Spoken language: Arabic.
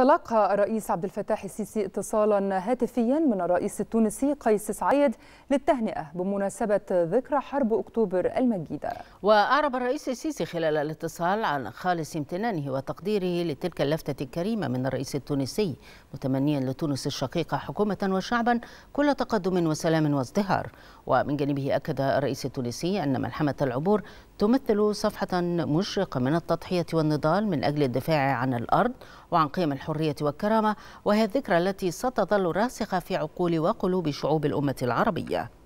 تلقى الرئيس عبد الفتاح السيسي اتصالا هاتفيا من الرئيس التونسي قيس سعيد للتهنئة بمناسبة ذكرى حرب أكتوبر المجيدة وأعرب الرئيس السيسي خلال الاتصال عن خالص امتنانه وتقديره لتلك اللفتة الكريمة من الرئيس التونسي متمنيا لتونس الشقيقة حكومة وشعبا كل تقدم وسلام وازدهار ومن جانبه أكد الرئيس التونسي أن ملحمة العبور تمثل صفحة مشرقة من التضحية والنضال من أجل الدفاع عن الأرض وعن قيم الحرية والكرامة وهي الذكرى التي ستظل راسخة في عقول وقلوب شعوب الأمة العربية